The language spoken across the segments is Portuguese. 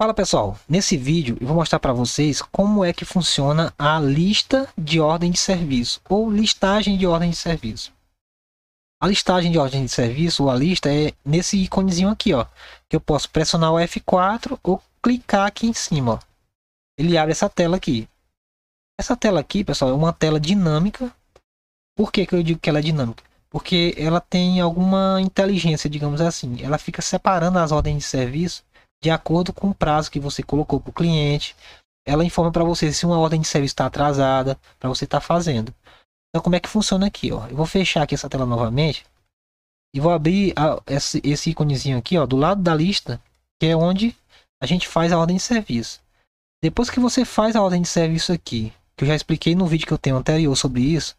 Fala pessoal, nesse vídeo eu vou mostrar para vocês como é que funciona a lista de ordem de serviço ou listagem de ordem de serviço. A listagem de ordem de serviço ou a lista é nesse íconezinho aqui, ó, que eu posso pressionar o F4 ou clicar aqui em cima. Ó. Ele abre essa tela aqui. Essa tela aqui, pessoal, é uma tela dinâmica. Por que, que eu digo que ela é dinâmica? Porque ela tem alguma inteligência, digamos assim. Ela fica separando as ordens de serviço de acordo com o prazo que você colocou para o cliente. Ela informa para você se uma ordem de serviço está atrasada, para você estar tá fazendo. Então, como é que funciona aqui? Ó? Eu vou fechar aqui essa tela novamente e vou abrir a, esse, esse íconezinho aqui ó, do lado da lista, que é onde a gente faz a ordem de serviço. Depois que você faz a ordem de serviço aqui, que eu já expliquei no vídeo que eu tenho anterior sobre isso,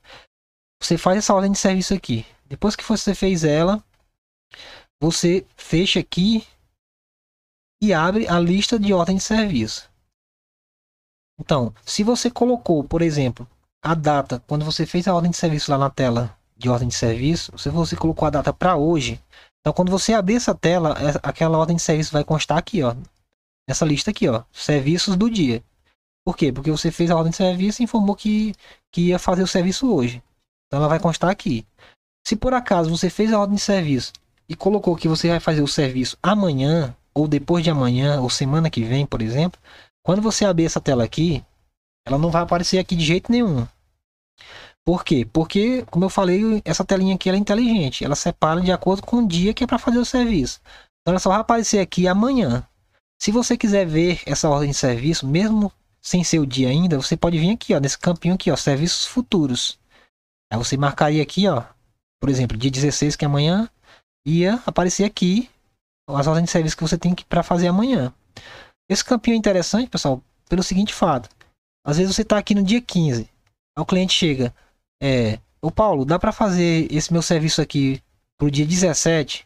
você faz essa ordem de serviço aqui. Depois que você fez ela, você fecha aqui e abre a lista de ordem de serviço. Então, se você colocou, por exemplo, a data, quando você fez a ordem de serviço lá na tela de ordem de serviço, se você colocou a data para hoje, então quando você abrir essa tela, é, aquela ordem de serviço vai constar aqui, ó, nessa lista aqui, ó, serviços do dia. Por quê? Porque você fez a ordem de serviço e informou que, que ia fazer o serviço hoje. Então ela vai constar aqui. Se por acaso você fez a ordem de serviço e colocou que você vai fazer o serviço amanhã, ou depois de amanhã, ou semana que vem, por exemplo, quando você abrir essa tela aqui, ela não vai aparecer aqui de jeito nenhum. Por quê? Porque, como eu falei, essa telinha aqui é inteligente. Ela separa de acordo com o dia que é para fazer o serviço. Então, ela só vai aparecer aqui amanhã. Se você quiser ver essa ordem de serviço, mesmo sem ser o dia ainda, você pode vir aqui, ó, nesse campinho aqui, ó, serviços futuros. Aí você marcaria aqui, ó, por exemplo, dia 16, que é amanhã ia aparecer aqui as ordens de serviço que você tem para fazer amanhã. Esse campinho é interessante, pessoal, pelo seguinte fato. Às vezes você está aqui no dia 15. Aí o cliente chega. É, ô Paulo, dá para fazer esse meu serviço aqui pro dia 17?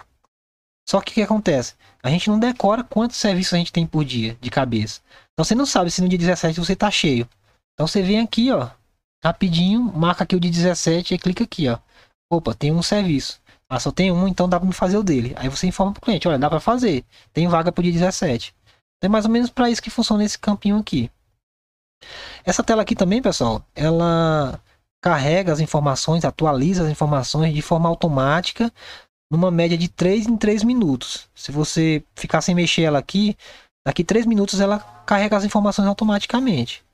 Só que o que acontece? A gente não decora quantos serviços a gente tem por dia de cabeça. Então você não sabe se no dia 17 você tá cheio. Então você vem aqui, ó, rapidinho, marca aqui o dia 17 e clica aqui, ó. Opa, tem um serviço. Ah, só tem um, então dá pra me fazer o dele. Aí você informa pro cliente, olha, dá pra fazer. Tem vaga pro dia 17. Então é mais ou menos para isso que funciona esse campinho aqui. Essa tela aqui também, pessoal, ela carrega as informações, atualiza as informações de forma automática, numa média de 3 em 3 minutos. Se você ficar sem mexer ela aqui, daqui 3 minutos ela carrega as informações automaticamente.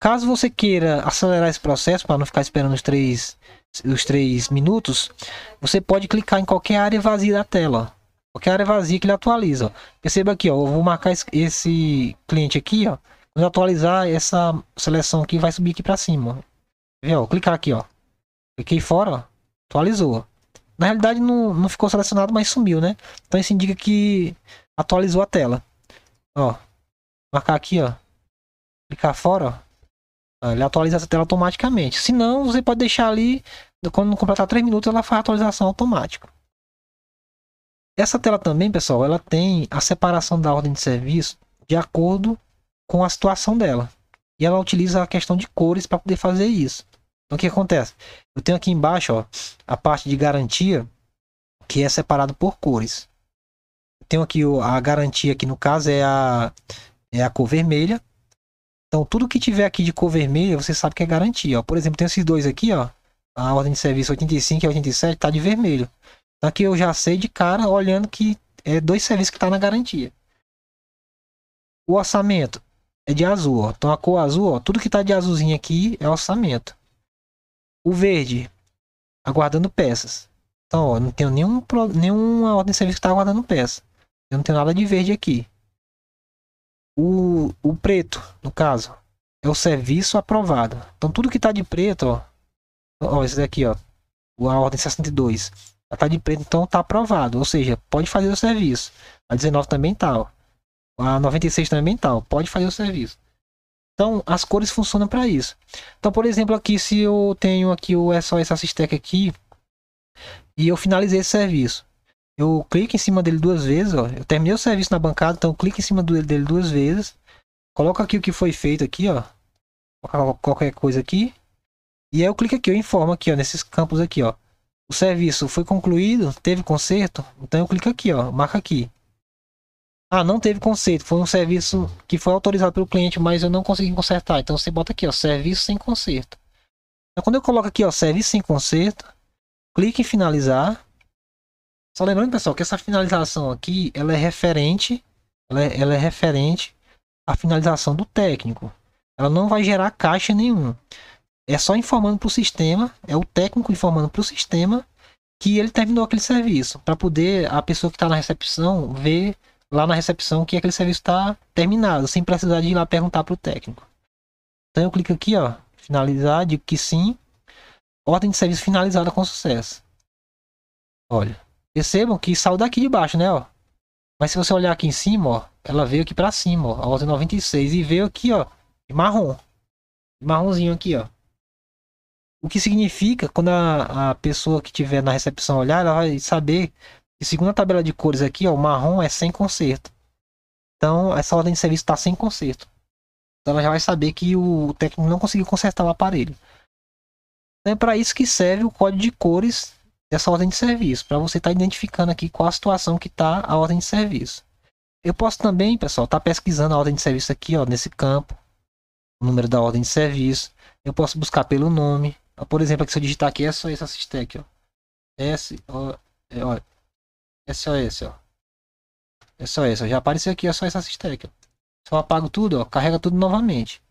Caso você queira acelerar esse processo para não ficar esperando os três, os três minutos, você pode clicar em qualquer área vazia da tela. Qualquer área vazia que ele atualiza. Ó. Perceba aqui, ó, eu vou marcar esse cliente aqui. Ó. Quando eu atualizar, essa seleção aqui vai subir aqui para cima. Vê, ó, clicar aqui, ó. Cliquei fora, ó. atualizou. Na realidade não, não ficou selecionado, mas sumiu, né? Então isso indica que atualizou a tela. Ó, marcar aqui, ó. Clicar fora, ó ah, ele atualiza essa tela automaticamente. Se não, você pode deixar ali, quando completar 3 minutos, ela faz a atualização automática. Essa tela também, pessoal, ela tem a separação da ordem de serviço de acordo com a situação dela. E ela utiliza a questão de cores para poder fazer isso. Então, o que acontece? Eu tenho aqui embaixo ó, a parte de garantia, que é separado por cores. Eu tenho aqui a garantia, que no caso é a, é a cor vermelha, então, tudo que tiver aqui de cor vermelha, você sabe que é garantia. Ó. Por exemplo, tem esses dois aqui, ó. A ordem de serviço 85 e 87 está de vermelho. Então, aqui eu já sei de cara, olhando que é dois serviços que tá na garantia. O orçamento é de azul, ó. Então, a cor azul, ó, tudo que está de azulzinho aqui é orçamento. O verde, aguardando peças. Então, ó, não tenho nenhum, nenhuma ordem de serviço que está aguardando peça. Eu não tenho nada de verde aqui o, o preto, no caso, é o serviço aprovado. Então tudo que está de preto, ó, ó, esse daqui, ó, a ordem 62, está de preto, então está aprovado, ou seja, pode fazer o serviço. A 19 também tá, A 96 também tal tá, pode fazer o serviço. Então, as cores funcionam para isso. Então, por exemplo, aqui se eu tenho aqui o SOS Assistec aqui e eu finalizei esse serviço. Eu clico em cima dele duas vezes, ó. Eu terminei o serviço na bancada, então clico em cima dele duas vezes. Coloco aqui o que foi feito aqui, ó. Qualquer coisa aqui. E aí eu clico aqui, eu informo aqui, ó, nesses campos aqui, ó. O serviço foi concluído, teve conserto, então eu clico aqui, ó, marca aqui. Ah, não teve conserto, foi um serviço que foi autorizado pelo cliente, mas eu não consegui consertar. Então você bota aqui, ó, serviço sem conserto. Então quando eu coloco aqui, ó, serviço sem conserto, clique em finalizar. Só lembrando, pessoal, que essa finalização aqui, ela é referente, ela é, ela é referente à finalização do técnico. Ela não vai gerar caixa nenhuma. É só informando para o sistema, é o técnico informando para o sistema que ele terminou aquele serviço, para poder a pessoa que está na recepção ver lá na recepção que aquele serviço está terminado, sem precisar de ir lá perguntar para o técnico. Então eu clico aqui, ó, finalizar, digo que sim. Ordem de serviço finalizada com sucesso. Olha, Percebam que saiu daqui de baixo, né? Ó. Mas se você olhar aqui em cima, ó, ela veio aqui para cima, ó, a é volta 96 e veio aqui, ó, de marrom. De marronzinho aqui, ó. O que significa, quando a, a pessoa que tiver na recepção olhar, ela vai saber que segundo a tabela de cores aqui, ó, o marrom é sem conserto. Então, essa ordem de serviço está sem conserto. Então, ela já vai saber que o técnico não conseguiu consertar o aparelho. Então, é para isso que serve o código de cores dessa ordem de serviço, para você estar tá identificando aqui qual a situação que está a ordem de serviço. Eu posso também, pessoal, estar tá pesquisando a ordem de serviço aqui, ó, nesse campo, o número da ordem de serviço. Eu posso buscar pelo nome. Por exemplo, aqui, se eu digitar aqui, é só esse assistec, ó. S, ó, é, ó, só esse, ó. É só esse, ó. Já apareceu aqui, é só esse assistec, ó. Se eu apago tudo, ó, carrega tudo novamente.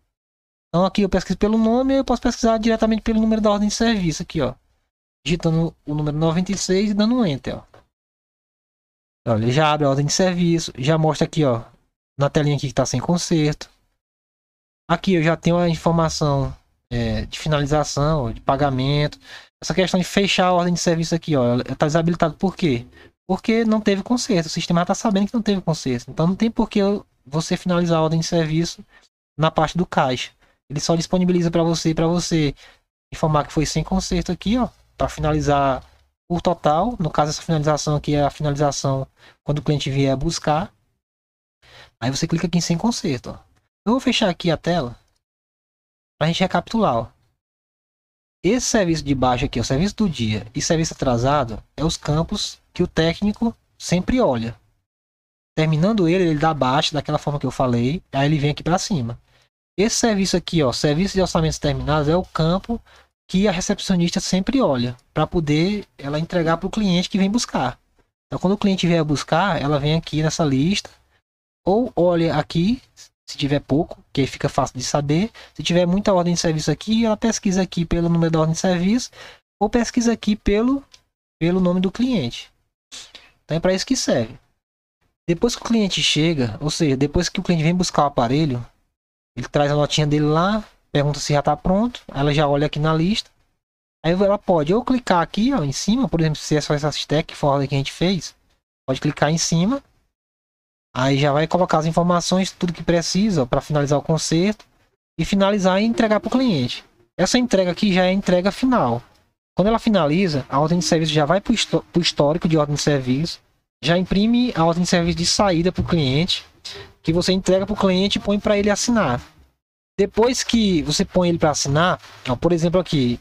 Então aqui eu pesquiso pelo nome, eu posso pesquisar diretamente pelo número da ordem de serviço aqui, ó digitando o número 96 e dando um enter, ó. ele já abre a ordem de serviço, já mostra aqui, ó, na telinha aqui que está sem conserto. Aqui eu já tenho a informação é, de finalização, de pagamento. Essa questão de fechar a ordem de serviço aqui, ó, está desabilitado por quê? Porque não teve conserto, o sistema está sabendo que não teve conserto. Então não tem por que você finalizar a ordem de serviço na parte do caixa. Ele só disponibiliza para você, para você informar que foi sem conserto aqui, ó para finalizar o total. No caso, essa finalização aqui é a finalização quando o cliente vier buscar. Aí você clica aqui em sem conserto. Ó. Eu vou fechar aqui a tela para a gente recapitular. Ó. Esse serviço de baixo aqui, o serviço do dia e serviço atrasado, é os campos que o técnico sempre olha. Terminando ele, ele dá baixa daquela forma que eu falei, aí ele vem aqui para cima. Esse serviço aqui, ó, serviço de orçamentos terminados, é o campo que a recepcionista sempre olha para poder ela entregar para o cliente que vem buscar. Então, quando o cliente vier buscar, ela vem aqui nessa lista ou olha aqui se tiver pouco, que aí fica fácil de saber. Se tiver muita ordem de serviço aqui, ela pesquisa aqui pelo número da ordem de serviço ou pesquisa aqui pelo pelo nome do cliente. Então é para isso que serve. Depois que o cliente chega, ou seja, depois que o cliente vem buscar o aparelho, ele traz a notinha dele lá Pergunta se já está pronto. Ela já olha aqui na lista. Aí ela pode ou clicar aqui ó, em cima, por exemplo, se é só essa stack for que a gente fez, pode clicar em cima. Aí já vai colocar as informações, tudo que precisa para finalizar o conserto e finalizar e entregar para o cliente. Essa entrega aqui já é a entrega final. Quando ela finaliza, a ordem de serviço já vai para o histórico de ordem de serviço, já imprime a ordem de serviço de saída para o cliente, que você entrega para o cliente e põe para ele assinar. Depois que você põe ele para assinar, ó, por exemplo aqui,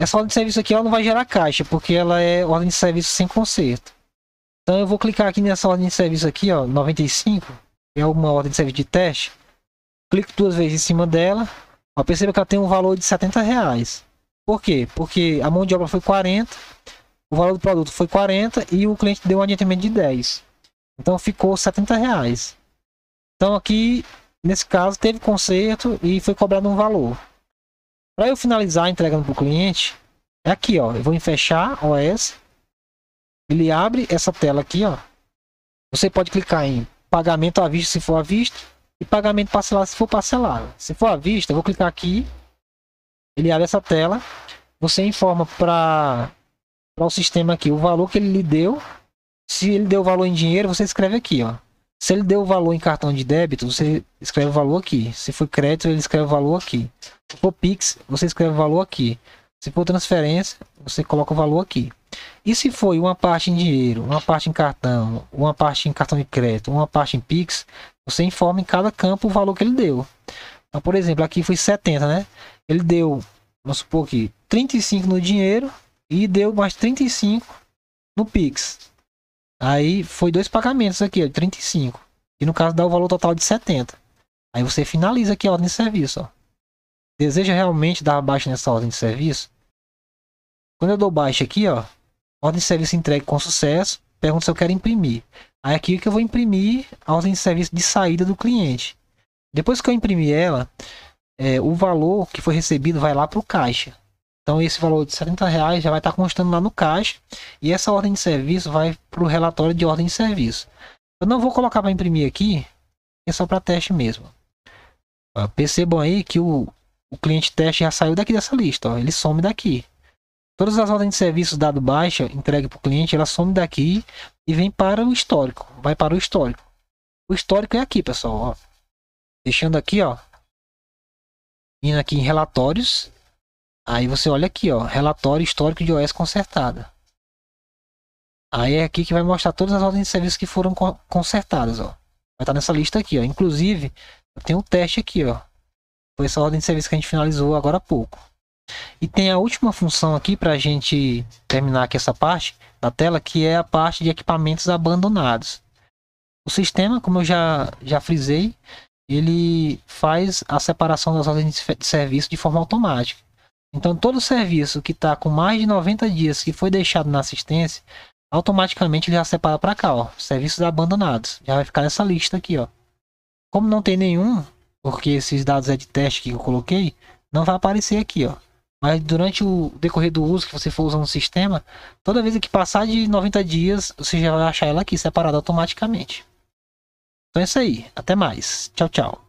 essa ordem de serviço aqui ela não vai gerar caixa, porque ela é ordem de serviço sem conserto. Então eu vou clicar aqui nessa ordem de serviço aqui, ó, 95, é uma ordem de serviço de teste. Clico duas vezes em cima dela, ó, perceba que ela tem um valor de 70 reais. Por quê? Porque a mão de obra foi 40, o valor do produto foi 40 e o cliente deu um adiantamento de 10. Então ficou 70 reais. Então aqui Nesse caso, teve conserto e foi cobrado um valor. Para eu finalizar entregando para o cliente, é aqui, ó. Eu vou em fechar OS. Ele abre essa tela aqui, ó. Você pode clicar em pagamento à vista se for à vista e pagamento parcelado se for parcelado. Se for à vista, eu vou clicar aqui. Ele abre essa tela. Você informa para o sistema aqui o valor que ele lhe deu. Se ele deu o valor em dinheiro, você escreve aqui, ó. Se ele deu o valor em cartão de débito, você escreve o valor aqui. Se for crédito, ele escreve o valor aqui. Se for Pix, você escreve o valor aqui. Se for transferência, você coloca o valor aqui. E se foi uma parte em dinheiro, uma parte em cartão, uma parte em cartão de crédito, uma parte em Pix, você informa em cada campo o valor que ele deu. Então, por exemplo, aqui foi 70, né? Ele deu, vamos supor que 35 no dinheiro e deu mais 35 no Pix. Aí foi dois pagamentos aqui, ó, 35. E no caso dá o valor total de 70. Aí você finaliza aqui a ordem de serviço, ó. Deseja realmente dar baixa nessa ordem de serviço? Quando eu dou baixa aqui, ó, ordem de serviço entregue com sucesso, pergunta se eu quero imprimir. Aí aqui é que eu vou imprimir a ordem de serviço de saída do cliente. Depois que eu imprimir ela, é, o valor que foi recebido vai lá para o caixa. Então esse valor de 70 reais já vai estar constando lá no caixa e essa ordem de serviço vai para o relatório de ordem de serviço. Eu não vou colocar para imprimir aqui, é só para teste mesmo. percebam aí que o, o cliente teste já saiu daqui dessa lista, ó, ele some daqui. Todas as ordens de serviço dado baixa, entregue para o cliente, ela some daqui e vem para o histórico, vai para o histórico. O histórico é aqui, pessoal, ó. Deixando aqui, ó. Indo aqui em relatórios, Aí você olha aqui, ó, relatório histórico de OS consertada. Aí é aqui que vai mostrar todas as ordens de serviço que foram consertadas, ó. Vai estar tá nessa lista aqui, ó. Inclusive, tem um teste aqui, ó. Foi essa ordem de serviço que a gente finalizou agora há pouco. E tem a última função aqui para a gente terminar aqui essa parte da tela, que é a parte de equipamentos abandonados. O sistema, como eu já, já frisei, ele faz a separação das ordens de serviço de forma automática. Então, todo serviço que está com mais de 90 dias que foi deixado na assistência, automaticamente ele já separa para cá, ó, serviços abandonados. Já vai ficar nessa lista aqui, ó. Como não tem nenhum, porque esses dados é de teste que eu coloquei, não vai aparecer aqui, ó. Mas durante o decorrer do uso que você for usando o sistema, toda vez que passar de 90 dias, você já vai achar ela aqui separada automaticamente. Então é isso aí, até mais. Tchau, tchau.